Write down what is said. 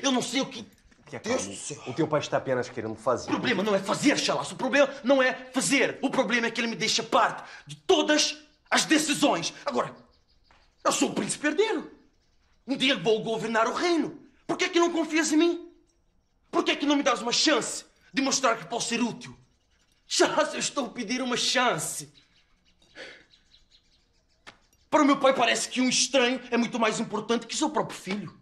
Eu não sei o que. É Deus do céu. O teu pai está apenas querendo fazer. O problema não é fazer, Chalaço. O problema não é fazer. O problema é que ele me deixa parte de todas as decisões. Agora, eu sou o príncipe herdeiro. Um dia vou governar o reino. Por que é que não confias em mim? Por que é que não me dás uma chance de mostrar que posso ser útil? Chalaço, eu estou a pedir uma chance. Para o meu pai parece que um estranho é muito mais importante que seu próprio filho.